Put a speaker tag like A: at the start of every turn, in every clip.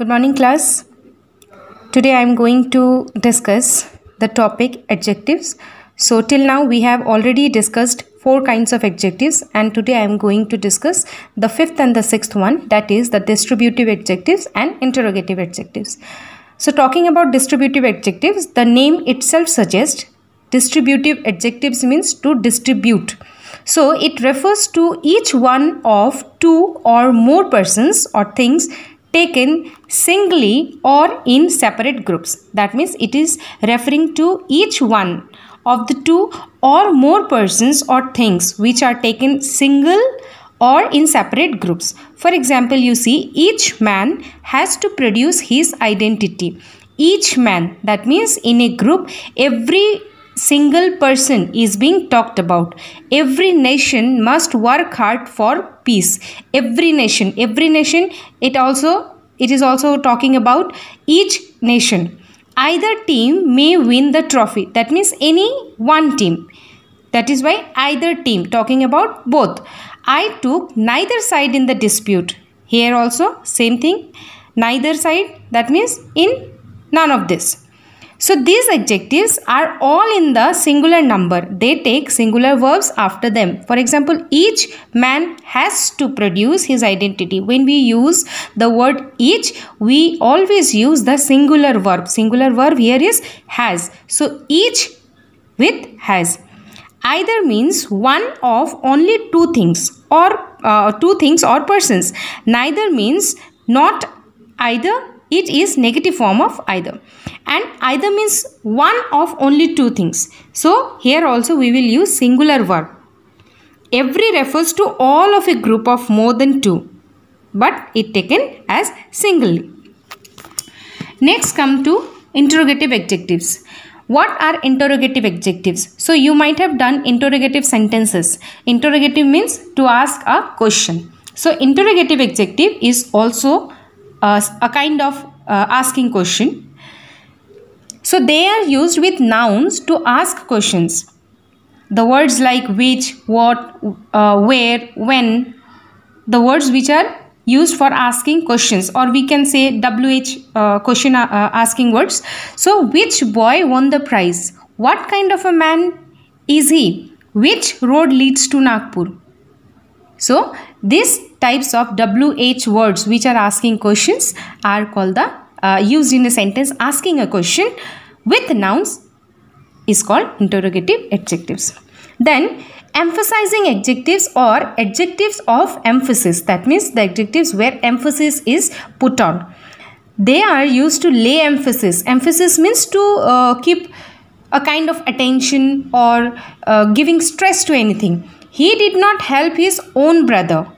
A: Good morning class. Today I am going to discuss the topic adjectives. So till now we have already discussed four kinds of adjectives and today I am going to discuss the fifth and the sixth one that is the distributive adjectives and interrogative adjectives. So talking about distributive adjectives, the name itself suggests distributive adjectives means to distribute. So it refers to each one of two or more persons or things taken singly or in separate groups. That means it is referring to each one of the two or more persons or things which are taken single or in separate groups. For example, you see each man has to produce his identity. Each man, that means in a group, every single person is being talked about. Every nation must work hard for peace. Every nation, every nation, it also it is also talking about each nation. Either team may win the trophy. That means any one team. That is why either team, talking about both. I took neither side in the dispute. Here also, same thing. Neither side, that means in none of this. So these adjectives are all in the singular number. They take singular verbs after them. For example, each man has to produce his identity. When we use the word each, we always use the singular verb. Singular verb here is has. So each with has. Either means one of only two things or uh, two things or persons. Neither means not either it is negative form of either and either means one of only two things so here also we will use singular verb every refers to all of a group of more than two but it taken as singly next come to interrogative adjectives what are interrogative adjectives so you might have done interrogative sentences interrogative means to ask a question so interrogative adjective is also uh, a kind of uh, asking question. So they are used with nouns to ask questions. The words like which, what, uh, where, when, the words which are used for asking questions or we can say WH uh, question uh, uh, asking words. So which boy won the prize? What kind of a man is he? Which road leads to Nagpur? So this types of WH words which are asking questions are called the uh, used in a sentence asking a question with nouns is called interrogative adjectives. Then emphasizing adjectives or adjectives of emphasis that means the adjectives where emphasis is put on. They are used to lay emphasis. Emphasis means to uh, keep a kind of attention or uh, giving stress to anything. He did not help his own brother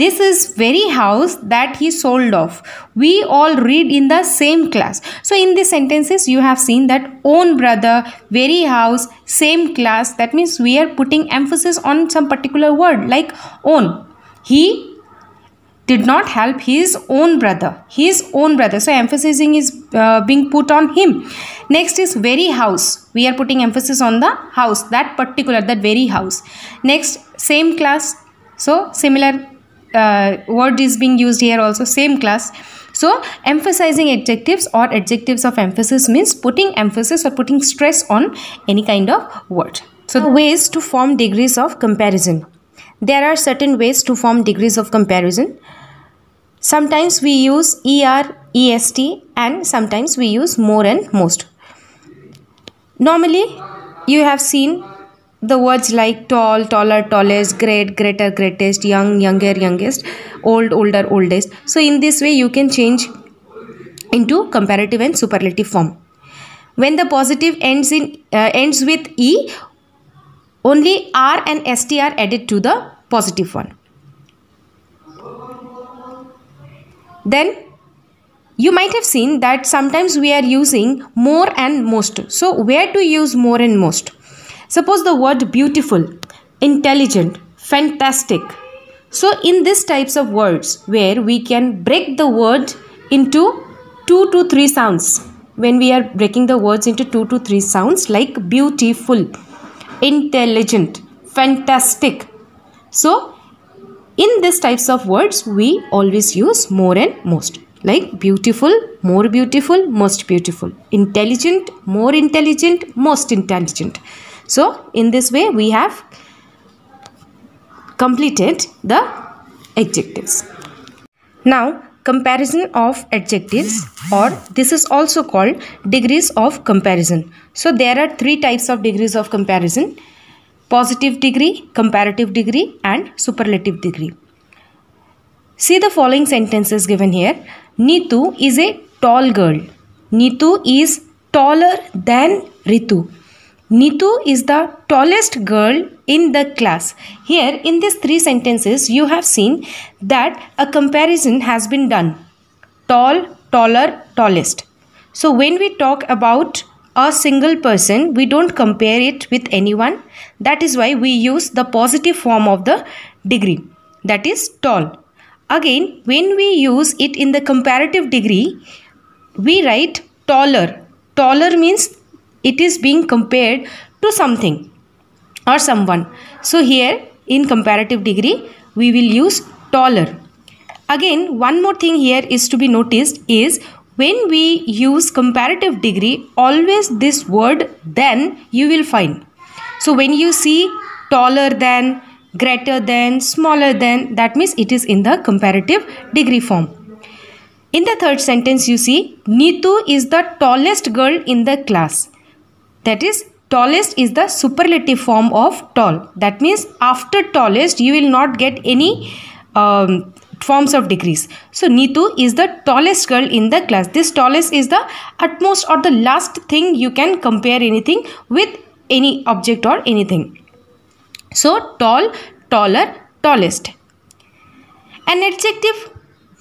A: this is very house that he sold off. We all read in the same class. So in the sentences you have seen that own brother, very house, same class. That means we are putting emphasis on some particular word like own. He did not help his own brother his own brother so emphasizing is uh, being put on him next is very house we are putting emphasis on the house that particular that very house next same class so similar uh, word is being used here also same class so emphasizing adjectives or adjectives of emphasis means putting emphasis or putting stress on any kind of word so ways to form degrees of comparison there are certain ways to form degrees of comparison sometimes we use er est and sometimes we use more and most normally you have seen the words like tall, taller, tallest, great, greater, greatest, young, younger, youngest, old, older, oldest. So in this way you can change into comparative and superlative form. When the positive ends in uh, ends with e, only r and st are added to the positive one. Then you might have seen that sometimes we are using more and most. So where to use more and most? Suppose the word beautiful, intelligent, fantastic. So in these types of words where we can break the word into two to three sounds when we are breaking the words into two to three sounds like beautiful, intelligent, fantastic. So in these types of words we always use more and most like beautiful, more beautiful, most beautiful, intelligent, more intelligent, most intelligent. So in this way we have completed the adjectives. Now comparison of adjectives or this is also called degrees of comparison. So there are three types of degrees of comparison. Positive degree, comparative degree and superlative degree. See the following sentences given here. Nitu is a tall girl. Nitu is taller than Ritu. Nitu is the tallest girl in the class. Here in these three sentences you have seen that a comparison has been done. Tall, taller, tallest. So when we talk about a single person we don't compare it with anyone. That is why we use the positive form of the degree that is tall. Again when we use it in the comparative degree we write taller. Taller means it is being compared to something or someone. So here in comparative degree we will use taller. Again one more thing here is to be noticed is when we use comparative degree always this word then you will find. So when you see taller than, greater than, smaller than that means it is in the comparative degree form. In the third sentence you see Nitu is the tallest girl in the class. That is tallest is the superlative form of tall. That means after tallest you will not get any um, forms of degrees. So Nitu is the tallest girl in the class. This tallest is the utmost or the last thing you can compare anything with any object or anything. So tall, taller, tallest. An adjective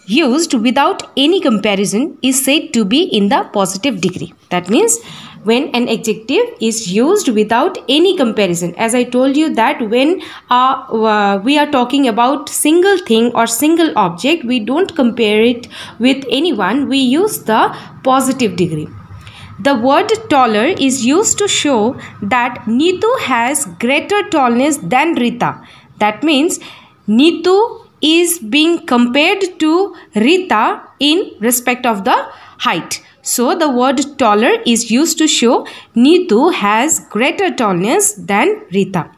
A: used without any comparison is said to be in the positive degree. That means when an adjective is used without any comparison as i told you that when uh, uh, we are talking about single thing or single object we don't compare it with anyone we use the positive degree the word taller is used to show that Nitu has greater tallness than Rita. That means Nitu is being compared to Rita in respect of the height. So the word taller is used to show Nitu has greater tallness than Rita.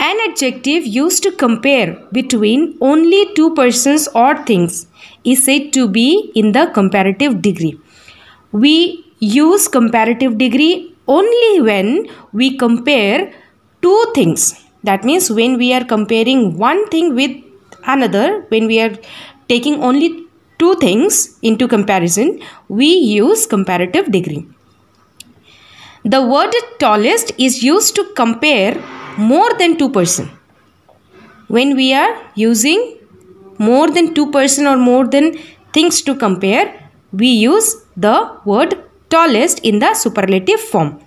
A: An adjective used to compare between only two persons or things is said to be in the comparative degree. We use comparative degree only when we compare two things. That means when we are comparing one thing with another, when we are taking only two things into comparison, we use comparative degree. The word tallest is used to compare more than two person. When we are using more than two person or more than things to compare, we use the word tallest in the superlative form.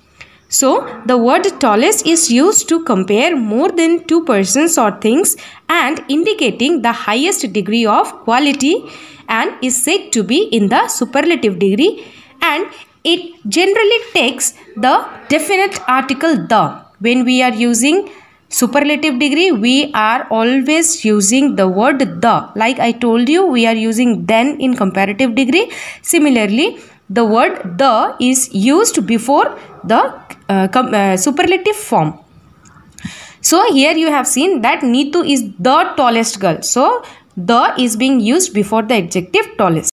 A: So, the word tallest is used to compare more than two persons or things and indicating the highest degree of quality and is said to be in the superlative degree and it generally takes the definite article the. When we are using superlative degree we are always using the word the. Like I told you we are using then in comparative degree. Similarly the word the is used before the uh, uh, superlative form. So here you have seen that Neetu is the tallest girl. So the is being used before the adjective tallest.